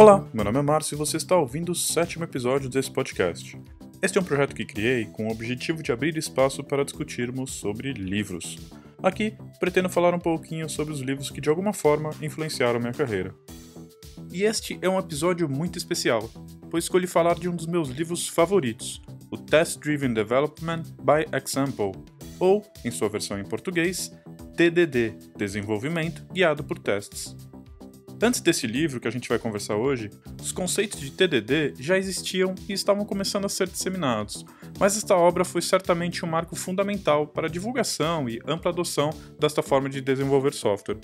Olá, meu nome é Márcio e você está ouvindo o sétimo episódio desse podcast. Este é um projeto que criei com o objetivo de abrir espaço para discutirmos sobre livros. Aqui, pretendo falar um pouquinho sobre os livros que de alguma forma influenciaram minha carreira. E este é um episódio muito especial, pois escolhi falar de um dos meus livros favoritos, o Test Driven Development by Example, ou, em sua versão em português, TDD Desenvolvimento Guiado por Testes Antes desse livro que a gente vai conversar hoje, os conceitos de TDD já existiam e estavam começando a ser disseminados, mas esta obra foi certamente um marco fundamental para a divulgação e ampla adoção desta forma de desenvolver software.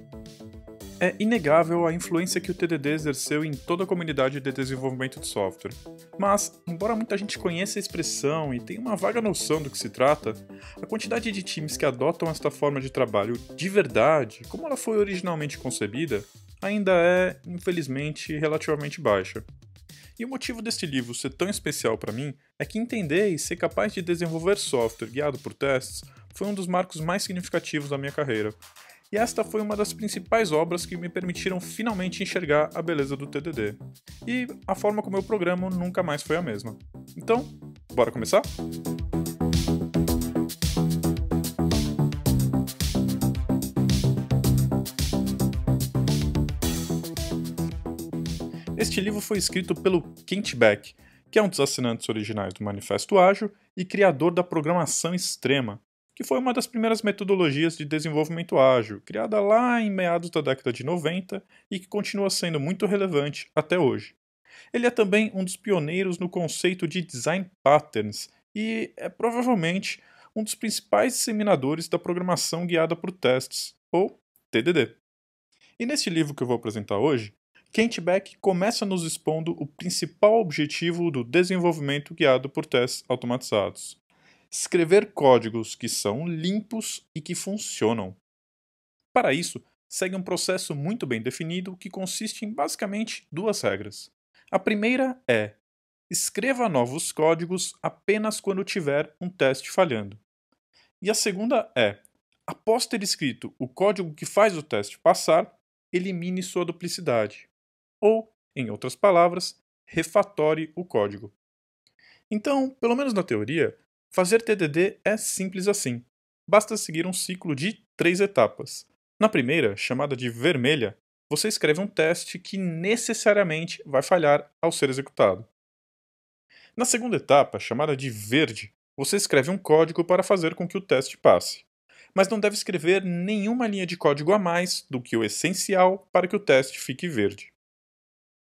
É inegável a influência que o TDD exerceu em toda a comunidade de desenvolvimento de software. Mas, embora muita gente conheça a expressão e tenha uma vaga noção do que se trata, a quantidade de times que adotam esta forma de trabalho de verdade, como ela foi originalmente concebida, ainda é, infelizmente, relativamente baixa. E o motivo deste livro ser tão especial para mim é que entender e ser capaz de desenvolver software guiado por testes foi um dos marcos mais significativos da minha carreira. E esta foi uma das principais obras que me permitiram finalmente enxergar a beleza do TDD. E a forma como eu programo nunca mais foi a mesma. Então, bora começar? Este livro foi escrito pelo Kent Beck, que é um dos assinantes originais do Manifesto Ágil e criador da programação extrema, que foi uma das primeiras metodologias de desenvolvimento ágil, criada lá em meados da década de 90 e que continua sendo muito relevante até hoje. Ele é também um dos pioneiros no conceito de design patterns e é provavelmente um dos principais disseminadores da programação guiada por testes, ou TDD. E neste livro que eu vou apresentar hoje, Kent Beck começa nos expondo o principal objetivo do desenvolvimento guiado por testes automatizados: escrever códigos que são limpos e que funcionam. Para isso, segue um processo muito bem definido que consiste em basicamente duas regras. A primeira é: escreva novos códigos apenas quando tiver um teste falhando. E a segunda é: após ter escrito o código que faz o teste passar, elimine sua duplicidade ou, em outras palavras, refatore o código. Então, pelo menos na teoria, fazer TDD é simples assim. Basta seguir um ciclo de três etapas. Na primeira, chamada de vermelha, você escreve um teste que necessariamente vai falhar ao ser executado. Na segunda etapa, chamada de verde, você escreve um código para fazer com que o teste passe, mas não deve escrever nenhuma linha de código a mais do que o essencial para que o teste fique verde.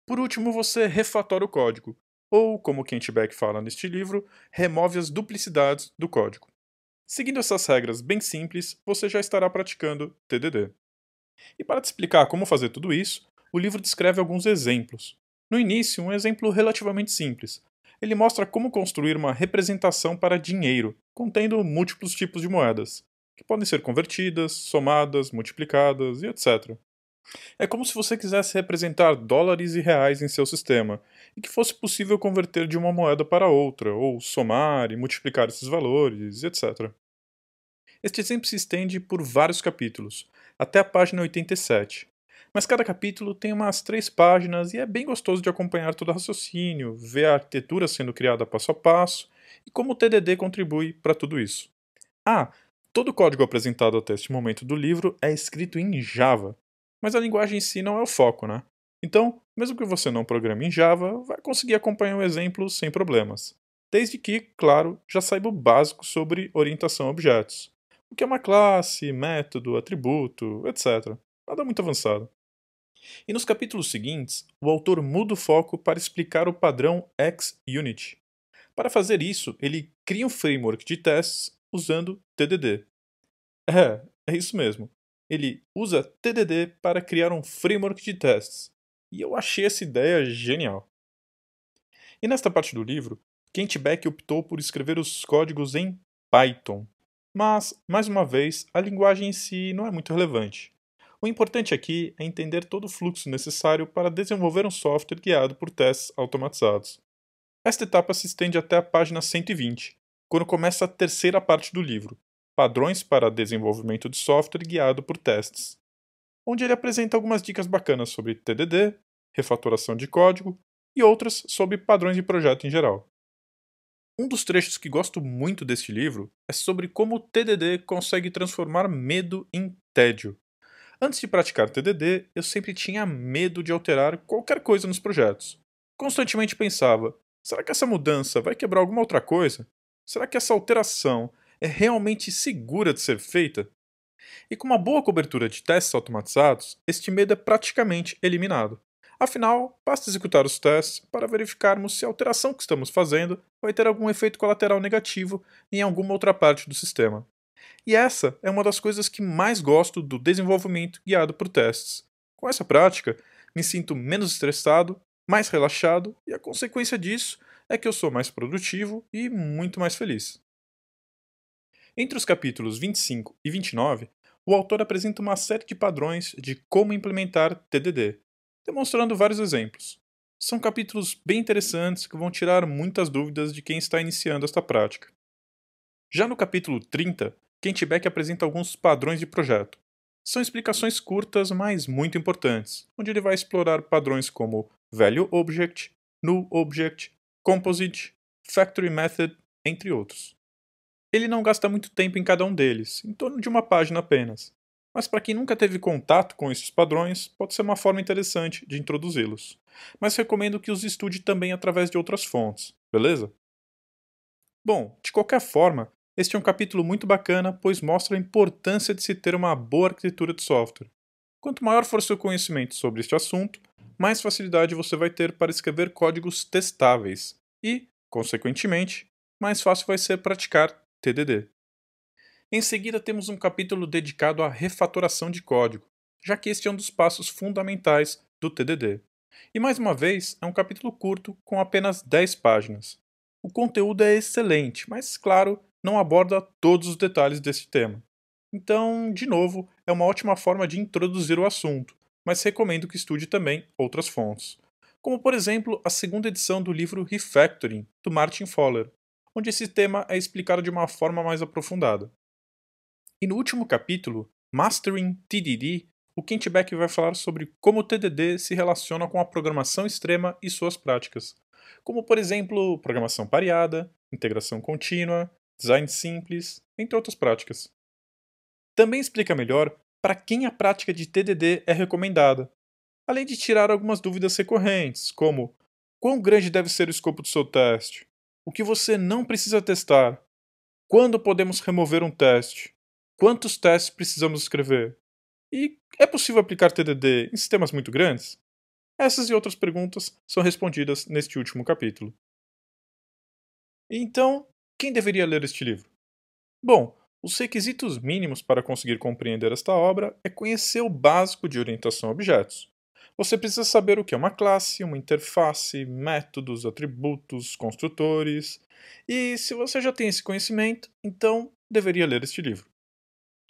Por último, você refatora o código, ou, como Kent Beck fala neste livro, remove as duplicidades do código. Seguindo essas regras bem simples, você já estará praticando TDD. E para te explicar como fazer tudo isso, o livro descreve alguns exemplos. No início, um exemplo relativamente simples. Ele mostra como construir uma representação para dinheiro, contendo múltiplos tipos de moedas, que podem ser convertidas, somadas, multiplicadas e etc. É como se você quisesse representar dólares e reais em seu sistema, e que fosse possível converter de uma moeda para outra, ou somar e multiplicar esses valores, etc. Este exemplo se estende por vários capítulos, até a página 87. Mas cada capítulo tem umas três páginas e é bem gostoso de acompanhar todo o raciocínio, ver a arquitetura sendo criada passo a passo e como o TDD contribui para tudo isso. Ah, todo o código apresentado até este momento do livro é escrito em Java, mas a linguagem em si não é o foco, né? Então, mesmo que você não programe em Java, vai conseguir acompanhar o exemplo sem problemas. Desde que, claro, já saiba o básico sobre orientação a objetos. O que é uma classe, método, atributo, etc. Nada muito avançado. E nos capítulos seguintes, o autor muda o foco para explicar o padrão XUnit. Para fazer isso, ele cria um framework de testes usando TDD. É, é isso mesmo ele usa TDD para criar um framework de testes. E eu achei essa ideia genial. E nesta parte do livro, Kent Beck optou por escrever os códigos em Python. Mas, mais uma vez, a linguagem em si não é muito relevante. O importante aqui é entender todo o fluxo necessário para desenvolver um software guiado por testes automatizados. Esta etapa se estende até a página 120, quando começa a terceira parte do livro, Padrões para Desenvolvimento de Software Guiado por Testes, onde ele apresenta algumas dicas bacanas sobre TDD, refatoração de código e outras sobre padrões de projeto em geral. Um dos trechos que gosto muito deste livro é sobre como o TDD consegue transformar medo em tédio. Antes de praticar TDD, eu sempre tinha medo de alterar qualquer coisa nos projetos. Constantemente pensava: será que essa mudança vai quebrar alguma outra coisa? Será que essa alteração é realmente segura de ser feita? E com uma boa cobertura de testes automatizados, este medo é praticamente eliminado. Afinal, basta executar os testes para verificarmos se a alteração que estamos fazendo vai ter algum efeito colateral negativo em alguma outra parte do sistema. E essa é uma das coisas que mais gosto do desenvolvimento guiado por testes. Com essa prática, me sinto menos estressado, mais relaxado, e a consequência disso é que eu sou mais produtivo e muito mais feliz. Entre os capítulos 25 e 29, o autor apresenta uma série de padrões de como implementar TDD, demonstrando vários exemplos. São capítulos bem interessantes que vão tirar muitas dúvidas de quem está iniciando esta prática. Já no capítulo 30, Kent Beck apresenta alguns padrões de projeto. São explicações curtas, mas muito importantes, onde ele vai explorar padrões como Value Object, "new Object, Composite, Factory Method, entre outros ele não gasta muito tempo em cada um deles, em torno de uma página apenas. Mas para quem nunca teve contato com esses padrões, pode ser uma forma interessante de introduzi-los. Mas recomendo que os estude também através de outras fontes, beleza? Bom, de qualquer forma, este é um capítulo muito bacana, pois mostra a importância de se ter uma boa arquitetura de software. Quanto maior for seu conhecimento sobre este assunto, mais facilidade você vai ter para escrever códigos testáveis e, consequentemente, mais fácil vai ser praticar TDD. Em seguida, temos um capítulo dedicado à refatoração de código, já que este é um dos passos fundamentais do TDD. E mais uma vez, é um capítulo curto com apenas 10 páginas. O conteúdo é excelente, mas claro, não aborda todos os detalhes desse tema. Então, de novo, é uma ótima forma de introduzir o assunto, mas recomendo que estude também outras fontes, como por exemplo a segunda edição do livro Refactoring, do Martin Fowler, onde esse tema é explicado de uma forma mais aprofundada. E no último capítulo, Mastering TDD, o Kent Beck vai falar sobre como o TDD se relaciona com a programação extrema e suas práticas, como, por exemplo, programação pareada, integração contínua, design simples, entre outras práticas. Também explica melhor para quem a prática de TDD é recomendada, além de tirar algumas dúvidas recorrentes, como quão grande deve ser o escopo do seu teste, o que você não precisa testar, quando podemos remover um teste, quantos testes precisamos escrever, e é possível aplicar TDD em sistemas muito grandes? Essas e outras perguntas são respondidas neste último capítulo. Então, quem deveria ler este livro? Bom, os requisitos mínimos para conseguir compreender esta obra é conhecer o básico de orientação a objetos, você precisa saber o que é uma classe, uma interface, métodos, atributos, construtores. E se você já tem esse conhecimento, então deveria ler este livro.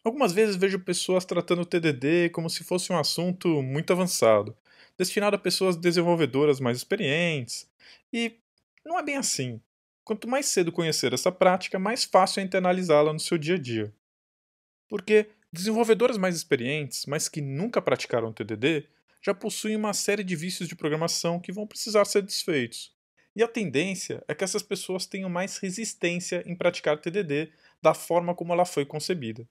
Algumas vezes vejo pessoas tratando o TDD como se fosse um assunto muito avançado, destinado a pessoas desenvolvedoras mais experientes. E não é bem assim. Quanto mais cedo conhecer essa prática, mais fácil é internalizá-la no seu dia a dia. Porque desenvolvedoras mais experientes, mas que nunca praticaram TDD, já possuem uma série de vícios de programação que vão precisar ser desfeitos. E a tendência é que essas pessoas tenham mais resistência em praticar TDD da forma como ela foi concebida.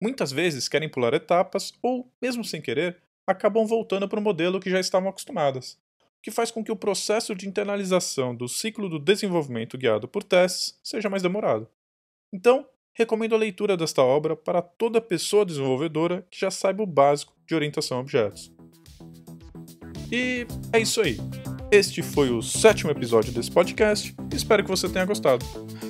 Muitas vezes querem pular etapas ou, mesmo sem querer, acabam voltando para o modelo que já estavam acostumadas, o que faz com que o processo de internalização do ciclo do desenvolvimento guiado por testes seja mais demorado. Então, recomendo a leitura desta obra para toda pessoa desenvolvedora que já saiba o básico de orientação a objetos. E é isso aí. Este foi o sétimo episódio desse podcast. Espero que você tenha gostado.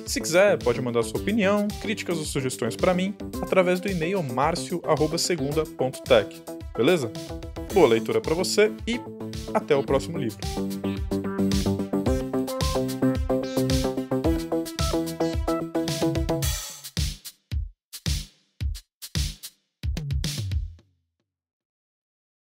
Se quiser, pode mandar sua opinião, críticas ou sugestões para mim através do e-mail marcio@segunda.tech. Beleza? Boa leitura para você e até o próximo livro.